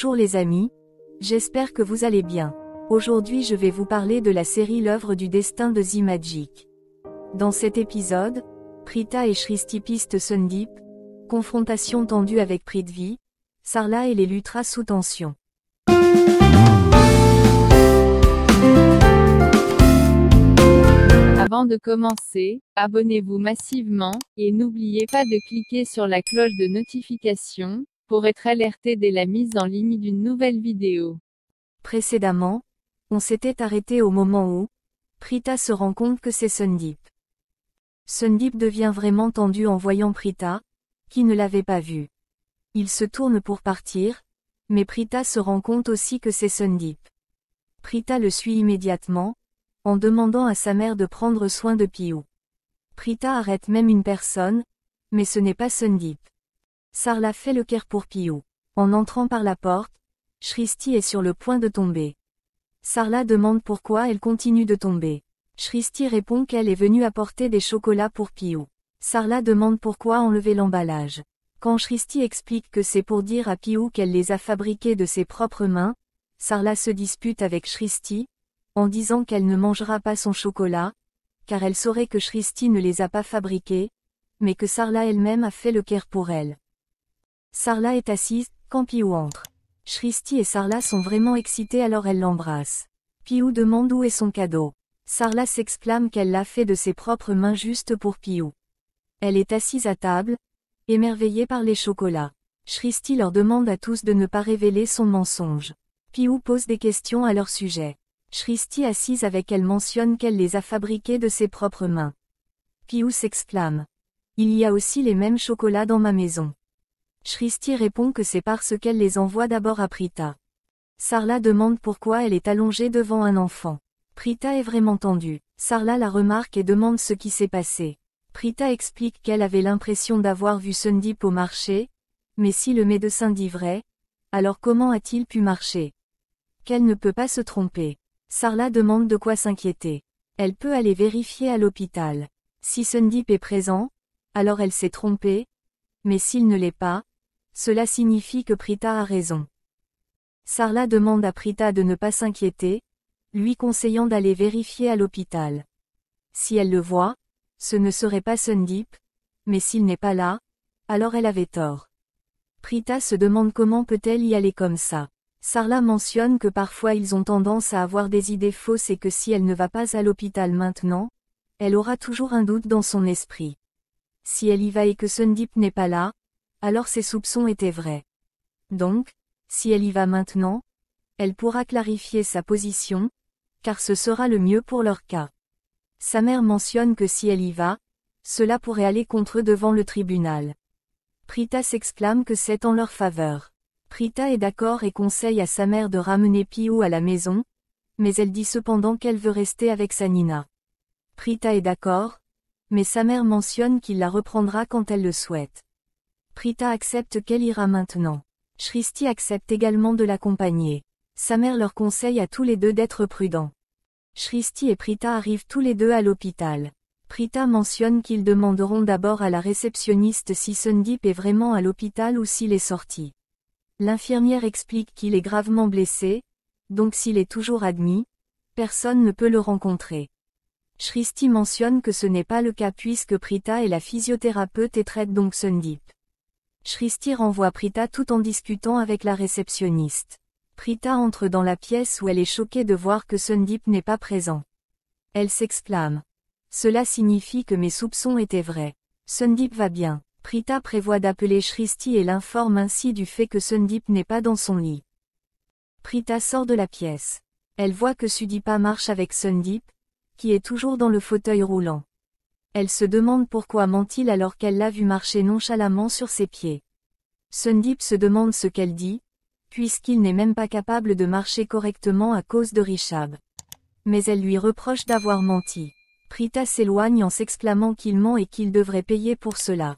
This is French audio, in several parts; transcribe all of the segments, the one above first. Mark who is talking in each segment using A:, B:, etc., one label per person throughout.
A: Bonjour les amis, j'espère que vous allez bien. Aujourd'hui je vais vous parler de la série L'œuvre du destin de The Magic. Dans cet épisode, Prita et Shristipiste Sundip, confrontation tendue avec Prithvi, Sarla et les Lutras sous tension. Avant de commencer, abonnez-vous massivement, et n'oubliez pas de cliquer sur la cloche de notification, pour être alerté dès la mise en ligne d'une nouvelle vidéo. Précédemment, on s'était arrêté au moment où Prita se rend compte que c'est Sundip. Sundip devient vraiment tendu en voyant Prita, qui ne l'avait pas vu. Il se tourne pour partir, mais Prita se rend compte aussi que c'est Sundip. Prita le suit immédiatement, en demandant à sa mère de prendre soin de Piou. Prita arrête même une personne, mais ce n'est pas Sundip. Sarla fait le caire pour Piou. En entrant par la porte, Shristi est sur le point de tomber. Sarla demande pourquoi elle continue de tomber. Shristi répond qu'elle est venue apporter des chocolats pour Piou. Sarla demande pourquoi enlever l'emballage. Quand Shristi explique que c'est pour dire à Piou qu'elle les a fabriqués de ses propres mains, Sarla se dispute avec Shristi, en disant qu'elle ne mangera pas son chocolat, car elle saurait que Shristi ne les a pas fabriqués, mais que Sarla elle-même a fait le caire pour elle. Sarla est assise, quand Piou entre. Shristi et Sarla sont vraiment excitées alors elle l'embrasse. Piou demande où est son cadeau. Sarla s'exclame qu'elle l'a fait de ses propres mains juste pour Piou. Elle est assise à table, émerveillée par les chocolats. Shristi leur demande à tous de ne pas révéler son mensonge. Piou pose des questions à leur sujet. Shristi assise avec elle mentionne qu'elle les a fabriqués de ses propres mains. Piou s'exclame. Il y a aussi les mêmes chocolats dans ma maison. Shristi répond que c'est parce qu'elle les envoie d'abord à Prita. Sarla demande pourquoi elle est allongée devant un enfant. Prita est vraiment tendue. Sarla la remarque et demande ce qui s'est passé. Prita explique qu'elle avait l'impression d'avoir vu Sundip au marché, mais si le médecin dit vrai, alors comment a-t-il pu marcher Qu'elle ne peut pas se tromper. Sarla demande de quoi s'inquiéter. Elle peut aller vérifier à l'hôpital. Si Sundip est présent, alors elle s'est trompée, mais s'il ne l'est pas, cela signifie que Prita a raison. Sarla demande à Prita de ne pas s'inquiéter, lui conseillant d'aller vérifier à l'hôpital. Si elle le voit, ce ne serait pas Sundip, mais s'il n'est pas là, alors elle avait tort. Prita se demande comment peut-elle y aller comme ça. Sarla mentionne que parfois ils ont tendance à avoir des idées fausses et que si elle ne va pas à l'hôpital maintenant, elle aura toujours un doute dans son esprit. Si elle y va et que Sundip n'est pas là, alors ses soupçons étaient vrais. Donc, si elle y va maintenant, elle pourra clarifier sa position, car ce sera le mieux pour leur cas. Sa mère mentionne que si elle y va, cela pourrait aller contre eux devant le tribunal. Prita s'exclame que c'est en leur faveur. Prita est d'accord et conseille à sa mère de ramener Pio à la maison, mais elle dit cependant qu'elle veut rester avec Sanina. Prita est d'accord, mais sa mère mentionne qu'il la reprendra quand elle le souhaite. Prita accepte qu'elle ira maintenant. Shristi accepte également de l'accompagner. Sa mère leur conseille à tous les deux d'être prudents. Shristi et Prita arrivent tous les deux à l'hôpital. Prita mentionne qu'ils demanderont d'abord à la réceptionniste si Sundip est vraiment à l'hôpital ou s'il est sorti. L'infirmière explique qu'il est gravement blessé, donc s'il est toujours admis, personne ne peut le rencontrer. Shristi mentionne que ce n'est pas le cas puisque Prita est la physiothérapeute et traite donc Sundip. Shristi renvoie Prita tout en discutant avec la réceptionniste. Prita entre dans la pièce où elle est choquée de voir que Sundip n'est pas présent. Elle s'exclame. Cela signifie que mes soupçons étaient vrais. Sundip va bien. Prita prévoit d'appeler Shristi et l'informe ainsi du fait que Sundip n'est pas dans son lit. Prita sort de la pièce. Elle voit que Sudipa marche avec Sundip, qui est toujours dans le fauteuil roulant. Elle se demande pourquoi ment-il alors qu'elle l'a vu marcher nonchalamment sur ses pieds. Sundip se demande ce qu'elle dit, puisqu'il n'est même pas capable de marcher correctement à cause de Richab. Mais elle lui reproche d'avoir menti. Prita s'éloigne en s'exclamant qu'il ment et qu'il devrait payer pour cela.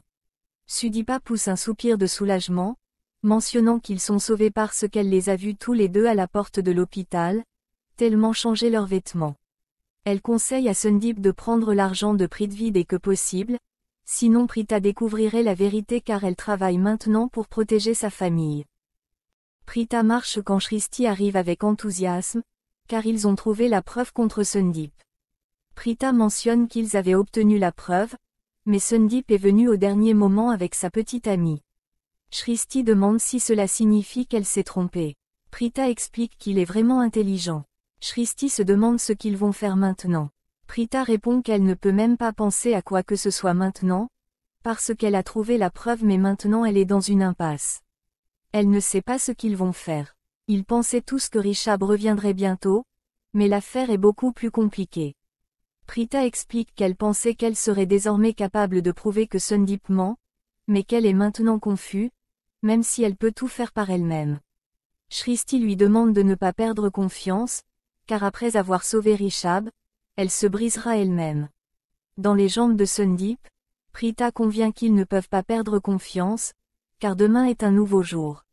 A: Sudipa pousse un soupir de soulagement, mentionnant qu'ils sont sauvés parce qu'elle les a vus tous les deux à la porte de l'hôpital, tellement changer leurs vêtements. Elle conseille à Sundip de prendre l'argent de Prithvi et que possible, sinon Prita découvrirait la vérité car elle travaille maintenant pour protéger sa famille. Prita marche quand Shristi arrive avec enthousiasme, car ils ont trouvé la preuve contre Sundip. Prita mentionne qu'ils avaient obtenu la preuve, mais Sundip est venu au dernier moment avec sa petite amie. Shristi demande si cela signifie qu'elle s'est trompée. Prita explique qu'il est vraiment intelligent. Shristi se demande ce qu'ils vont faire maintenant. Prita répond qu'elle ne peut même pas penser à quoi que ce soit maintenant, parce qu'elle a trouvé la preuve mais maintenant elle est dans une impasse. Elle ne sait pas ce qu'ils vont faire. Ils pensaient tous que Richab reviendrait bientôt, mais l'affaire est beaucoup plus compliquée. Prita explique qu'elle pensait qu'elle serait désormais capable de prouver que Sundip ment, mais qu'elle est maintenant confuse, même si elle peut tout faire par elle-même. Shristi lui demande de ne pas perdre confiance, car après avoir sauvé Rishab, elle se brisera elle-même. Dans les jambes de Sundip, Prita convient qu'ils ne peuvent pas perdre confiance, car demain est un nouveau jour.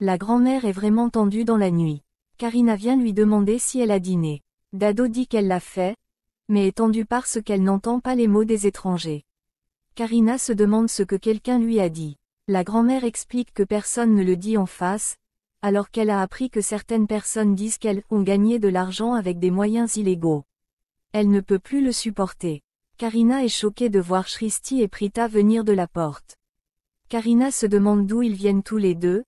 A: La grand-mère est vraiment tendue dans la nuit. Karina vient lui demander si elle a dîné. Dado dit qu'elle l'a fait, mais est tendue parce qu'elle n'entend pas les mots des étrangers. Karina se demande ce que quelqu'un lui a dit. La grand-mère explique que personne ne le dit en face, alors qu'elle a appris que certaines personnes disent qu'elles ont gagné de l'argent avec des moyens illégaux. Elle ne peut plus le supporter. Karina est choquée de voir Shristi et Prita venir de la porte. Karina se demande d'où ils viennent tous les deux,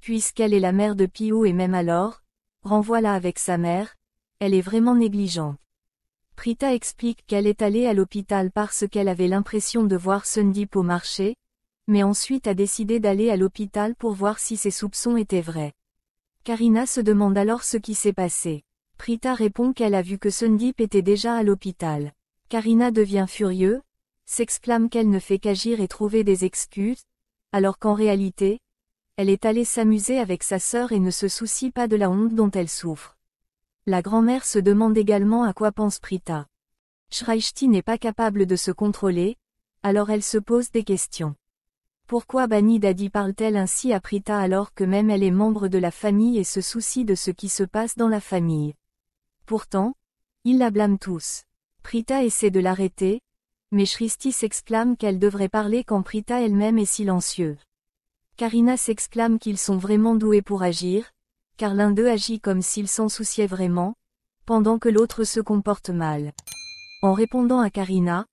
A: puisqu'elle est la mère de Pio et même alors, renvoie-la avec sa mère, elle est vraiment négligente. Prita explique qu'elle est allée à l'hôpital parce qu'elle avait l'impression de voir Sundip au marché, mais ensuite a décidé d'aller à l'hôpital pour voir si ses soupçons étaient vrais. Karina se demande alors ce qui s'est passé. Prita répond qu'elle a vu que Sundip était déjà à l'hôpital. Karina devient furieux, s'exclame qu'elle ne fait qu'agir et trouver des excuses, alors qu'en réalité, elle est allée s'amuser avec sa sœur et ne se soucie pas de la honte dont elle souffre. La grand-mère se demande également à quoi pense Prita. Shraishti n'est pas capable de se contrôler, alors elle se pose des questions. Pourquoi Bani Dadi parle-t-elle ainsi à Prita alors que même elle est membre de la famille et se soucie de ce qui se passe dans la famille Pourtant, ils la blâment tous. Prita essaie de l'arrêter, mais Shristi s'exclame qu'elle devrait parler quand Prita elle-même est silencieuse. Karina s'exclame qu'ils sont vraiment doués pour agir, car l'un d'eux agit comme s'il s'en souciait vraiment, pendant que l'autre se comporte mal. En répondant à Karina,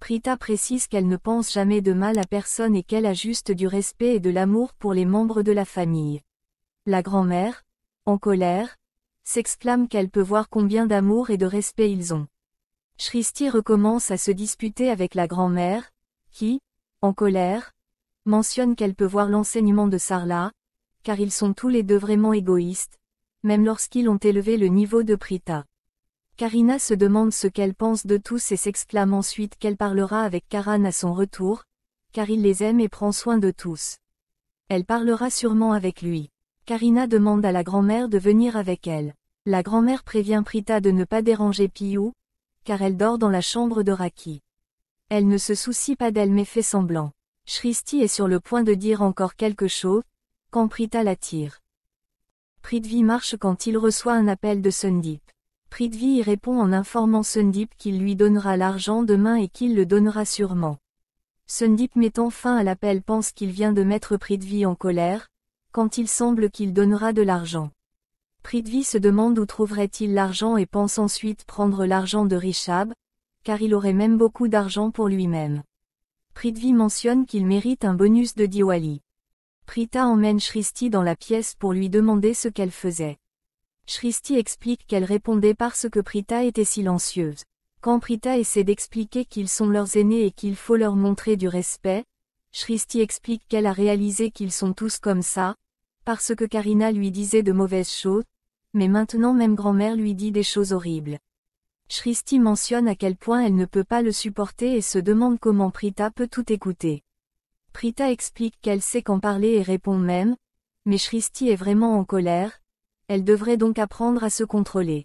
A: Prita précise qu'elle ne pense jamais de mal à personne et qu'elle a juste du respect et de l'amour pour les membres de la famille. La grand-mère, en colère, s'exclame qu'elle peut voir combien d'amour et de respect ils ont. Shristi recommence à se disputer avec la grand-mère, qui, en colère, mentionne qu'elle peut voir l'enseignement de Sarla, car ils sont tous les deux vraiment égoïstes, même lorsqu'ils ont élevé le niveau de Prita. Karina se demande ce qu'elle pense de tous et s'exclame ensuite qu'elle parlera avec Karan à son retour, car il les aime et prend soin de tous. Elle parlera sûrement avec lui. Karina demande à la grand-mère de venir avec elle. La grand-mère prévient Prita de ne pas déranger Piyu, car elle dort dans la chambre de Raki. Elle ne se soucie pas d'elle mais fait semblant. Shristi est sur le point de dire encore quelque chose, quand Prita l'attire. Prithvi marche quand il reçoit un appel de Sundip. Prithvi y répond en informant Sundip qu'il lui donnera l'argent demain et qu'il le donnera sûrement. Sundip mettant fin à l'appel pense qu'il vient de mettre Prithvi en colère, quand il semble qu'il donnera de l'argent. Prithvi se demande où trouverait-il l'argent et pense ensuite prendre l'argent de Rishab, car il aurait même beaucoup d'argent pour lui-même. Prithvi mentionne qu'il mérite un bonus de Diwali. Prita emmène Shristi dans la pièce pour lui demander ce qu'elle faisait. Shristi explique qu'elle répondait parce que Prita était silencieuse. Quand Prita essaie d'expliquer qu'ils sont leurs aînés et qu'il faut leur montrer du respect, Shristi explique qu'elle a réalisé qu'ils sont tous comme ça, parce que Karina lui disait de mauvaises choses, mais maintenant même grand-mère lui dit des choses horribles. Shristi mentionne à quel point elle ne peut pas le supporter et se demande comment Prita peut tout écouter. Prita explique qu'elle sait qu'en parler et répond même, mais Shristi est vraiment en colère, elle devrait donc apprendre à se contrôler.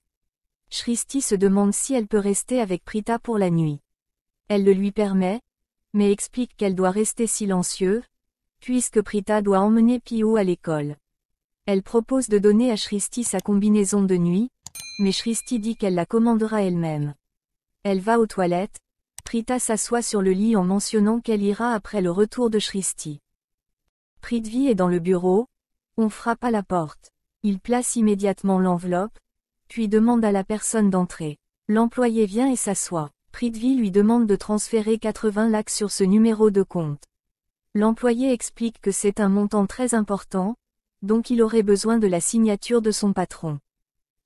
A: Shristi se demande si elle peut rester avec Prita pour la nuit. Elle le lui permet, mais explique qu'elle doit rester silencieuse, puisque Prita doit emmener Pio à l'école. Elle propose de donner à Shristi sa combinaison de nuit, mais Shristi dit qu'elle la commandera elle-même. Elle va aux toilettes, Prita s'assoit sur le lit en mentionnant qu'elle ira après le retour de Shristi. Prithvi est dans le bureau, on frappe à la porte. Il place immédiatement l'enveloppe, puis demande à la personne d'entrer. L'employé vient et s'assoit. Prithvi lui demande de transférer 80 lacs sur ce numéro de compte. L'employé explique que c'est un montant très important, donc il aurait besoin de la signature de son patron.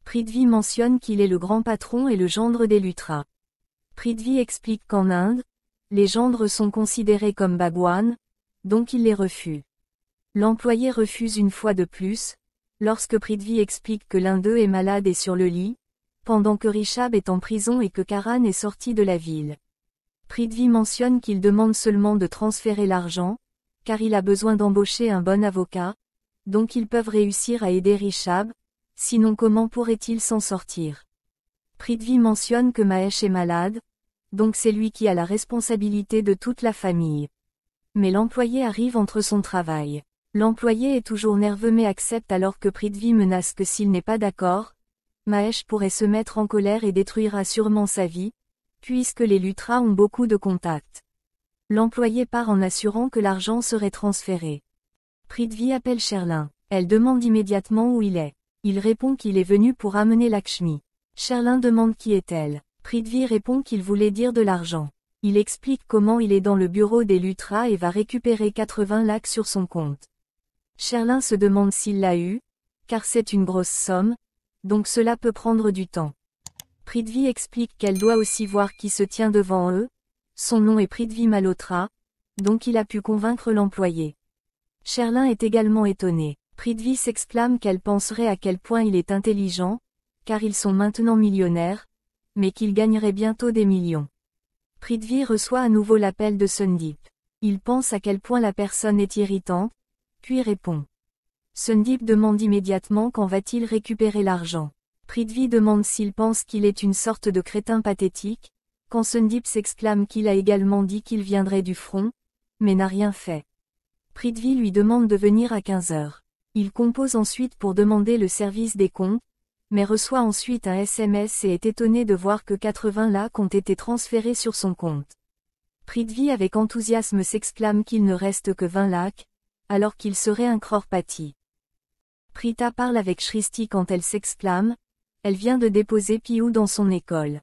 A: Prithvi mentionne qu'il est le grand patron et le gendre des Lutras. Prithvi explique qu'en Inde, les gendres sont considérés comme bagouanes, donc il les refuse. L'employé refuse une fois de plus, lorsque Prithvi explique que l'un d'eux est malade et sur le lit, pendant que Rishab est en prison et que Karan est sorti de la ville. Prithvi mentionne qu'il demande seulement de transférer l'argent, car il a besoin d'embaucher un bon avocat, donc ils peuvent réussir à aider Rishab, sinon comment pourrait-il s'en sortir Prithvi mentionne que Mahesh est malade, donc c'est lui qui a la responsabilité de toute la famille. Mais l'employé arrive entre son travail. L'employé est toujours nerveux mais accepte alors que Prithvi menace que s'il n'est pas d'accord, Mahesh pourrait se mettre en colère et détruira sûrement sa vie, Puisque les lutras ont beaucoup de contacts. L'employé part en assurant que l'argent serait transféré. Pridvi appelle Sherlin. Elle demande immédiatement où il est. Il répond qu'il est venu pour amener Lakshmi. Sherlin demande qui est-elle. Pridvi répond qu'il voulait dire de l'argent. Il explique comment il est dans le bureau des Lutras et va récupérer 80 lacs sur son compte. Sherlin se demande s'il l'a eu, car c'est une grosse somme, donc cela peut prendre du temps. Prithvi explique qu'elle doit aussi voir qui se tient devant eux. Son nom est Prithvi Malotra, donc il a pu convaincre l'employé. Sherlin est également étonné. Prithvi s'exclame qu'elle penserait à quel point il est intelligent, car ils sont maintenant millionnaires, mais qu'il gagnerait bientôt des millions. Prithvi reçoit à nouveau l'appel de Sundip. Il pense à quel point la personne est irritante, puis répond. Sundip demande immédiatement quand va-t-il récupérer l'argent. Prithvi demande s'il pense qu'il est une sorte de crétin pathétique, quand Sundip s'exclame qu'il a également dit qu'il viendrait du front, mais n'a rien fait. Prithvi lui demande de venir à 15 h Il compose ensuite pour demander le service des comptes, mais reçoit ensuite un SMS et est étonné de voir que 80 lacs ont été transférés sur son compte. Prithvi avec enthousiasme s'exclame qu'il ne reste que 20 lacs, alors qu'il serait un pati. Prita parle avec Shristi quand elle s'exclame, elle vient de déposer Piou dans son école.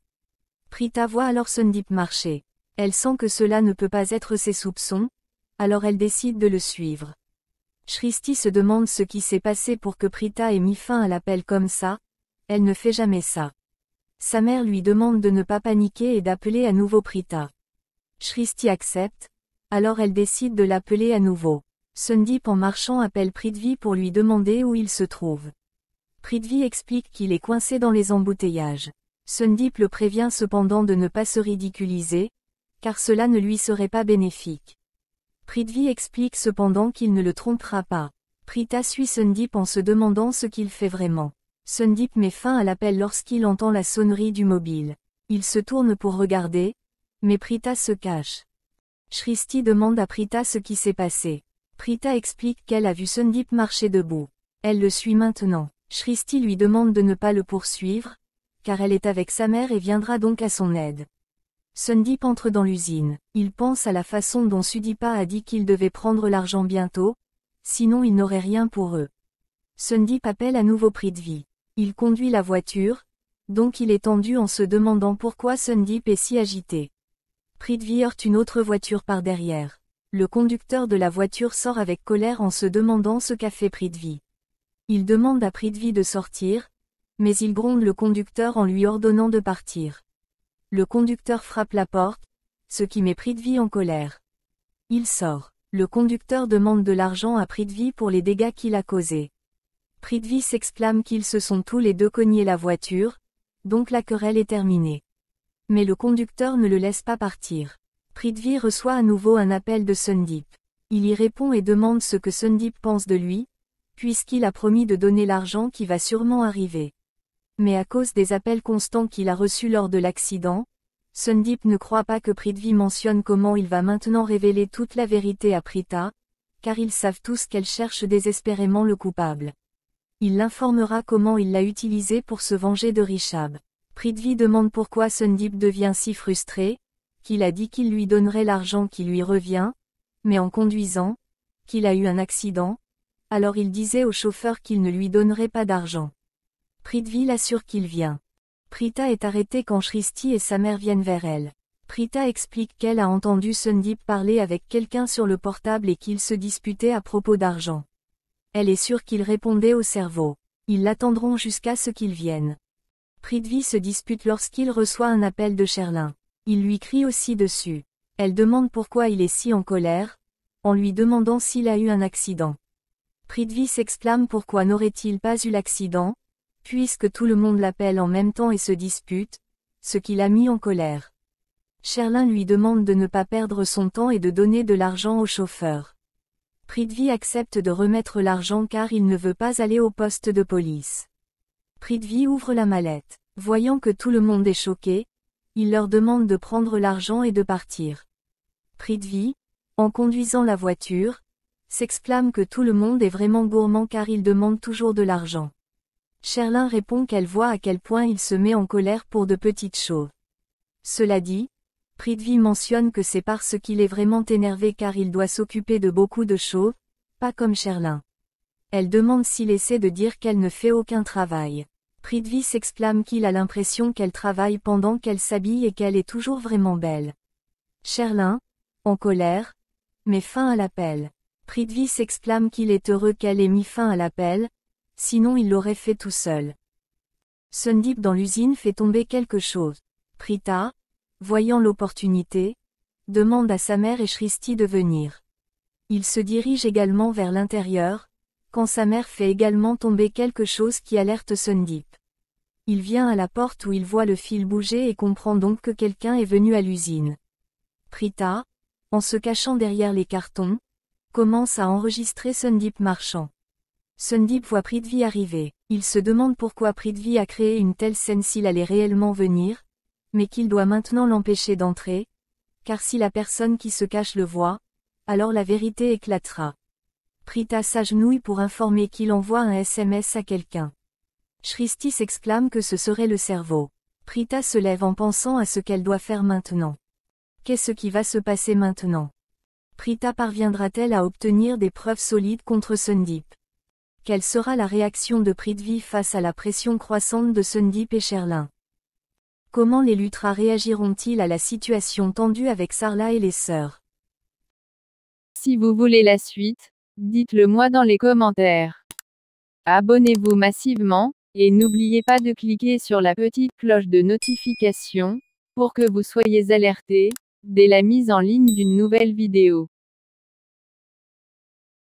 A: Prita voit alors Sundip marcher. Elle sent que cela ne peut pas être ses soupçons, alors elle décide de le suivre. Shristi se demande ce qui s'est passé pour que Prita ait mis fin à l'appel comme ça, elle ne fait jamais ça. Sa mère lui demande de ne pas paniquer et d'appeler à nouveau Prita. Shristi accepte, alors elle décide de l'appeler à nouveau. Sundip en marchant appelle Prithvi pour lui demander où il se trouve. Prithvi explique qu'il est coincé dans les embouteillages. Sundip le prévient cependant de ne pas se ridiculiser, car cela ne lui serait pas bénéfique. Prithvi explique cependant qu'il ne le trompera pas. Prita suit Sundip en se demandant ce qu'il fait vraiment. Sundip met fin à l'appel lorsqu'il entend la sonnerie du mobile. Il se tourne pour regarder, mais Prita se cache. Shristi demande à Prita ce qui s'est passé. Prita explique qu'elle a vu Sundip marcher debout. Elle le suit maintenant. Shristi lui demande de ne pas le poursuivre, car elle est avec sa mère et viendra donc à son aide. Sundip entre dans l'usine, il pense à la façon dont Sudipa a dit qu'il devait prendre l'argent bientôt, sinon il n'aurait rien pour eux. Sundip appelle à nouveau Prithvi. Il conduit la voiture, donc il est tendu en se demandant pourquoi Sundip est si agité. Prithvi heurte une autre voiture par derrière. Le conducteur de la voiture sort avec colère en se demandant ce qu'a fait Prithvi. Il demande à Prithvi de sortir, mais il gronde le conducteur en lui ordonnant de partir. Le conducteur frappe la porte, ce qui met Prithvi en colère. Il sort. Le conducteur demande de l'argent à Prithvi pour les dégâts qu'il a causés. Prithvi s'exclame qu'ils se sont tous les deux cognés la voiture, donc la querelle est terminée. Mais le conducteur ne le laisse pas partir. Prithvi reçoit à nouveau un appel de Sundip. Il y répond et demande ce que Sundip pense de lui, puisqu'il a promis de donner l'argent qui va sûrement arriver. Mais à cause des appels constants qu'il a reçus lors de l'accident, Sundip ne croit pas que Prithvi mentionne comment il va maintenant révéler toute la vérité à Prita, car ils savent tous qu'elle cherche désespérément le coupable. Il l'informera comment il l'a utilisé pour se venger de Rishab. Prithvi demande pourquoi Sundip devient si frustré, qu'il a dit qu'il lui donnerait l'argent qui lui revient, mais en conduisant, qu'il a eu un accident, alors il disait au chauffeur qu'il ne lui donnerait pas d'argent. Prithvi l'assure qu'il vient. Prita est arrêtée quand Shristi et sa mère viennent vers elle. Prita explique qu'elle a entendu Sundip parler avec quelqu'un sur le portable et qu'ils se disputaient à propos d'argent. Elle est sûre qu'il répondait au cerveau. Ils l'attendront jusqu'à ce qu'il vienne. Prithvi se dispute lorsqu'il reçoit un appel de Sherlin. Il lui crie aussi dessus. Elle demande pourquoi il est si en colère, en lui demandant s'il a eu un accident. Prithvi s'exclame pourquoi n'aurait-il pas eu l'accident, puisque tout le monde l'appelle en même temps et se dispute, ce qui l'a mis en colère. Sherlin lui demande de ne pas perdre son temps et de donner de l'argent au chauffeur. Prithvi accepte de remettre l'argent car il ne veut pas aller au poste de police. Prithvi ouvre la mallette. Voyant que tout le monde est choqué, il leur demande de prendre l'argent et de partir. Prithvi, en conduisant la voiture, s'exclame que tout le monde est vraiment gourmand car il demande toujours de l'argent. Cherlin répond qu'elle voit à quel point il se met en colère pour de petites choses. Cela dit, Prithvi mentionne que c'est parce qu'il est vraiment énervé car il doit s'occuper de beaucoup de choses, pas comme Cherlin. Elle demande s'il essaie de dire qu'elle ne fait aucun travail. Prithvi s'exclame qu'il a l'impression qu'elle travaille pendant qu'elle s'habille et qu'elle est toujours vraiment belle. Cherlin, en colère, met fin à l'appel. Prithvi s'exclame qu'il est heureux qu'elle ait mis fin à l'appel, sinon il l'aurait fait tout seul. Sundip dans l'usine fait tomber quelque chose. Prita, voyant l'opportunité, demande à sa mère et Shristi de venir. Il se dirige également vers l'intérieur, quand sa mère fait également tomber quelque chose qui alerte Sundip. Il vient à la porte où il voit le fil bouger et comprend donc que quelqu'un est venu à l'usine. Prita, en se cachant derrière les cartons, commence à enregistrer Sundip Marchand. Sundip voit Prithvi arriver. Il se demande pourquoi Prithvi a créé une telle scène s'il allait réellement venir, mais qu'il doit maintenant l'empêcher d'entrer, car si la personne qui se cache le voit, alors la vérité éclatera. Prita s'agenouille pour informer qu'il envoie un SMS à quelqu'un. Shristi s'exclame que ce serait le cerveau. Prita se lève en pensant à ce qu'elle doit faire maintenant. Qu'est-ce qui va se passer maintenant Prita parviendra-t-elle à obtenir des preuves solides contre Sundip Quelle sera la réaction de Prithvi face à la pression croissante de Sundip et Sherlin Comment les Lutras réagiront-ils à la situation tendue avec Sarla et les sœurs Si vous voulez la suite, dites-le moi dans les commentaires. Abonnez-vous massivement, et n'oubliez pas de cliquer sur la petite cloche de notification, pour que vous soyez alerté, dès la mise en ligne d'une nouvelle vidéo.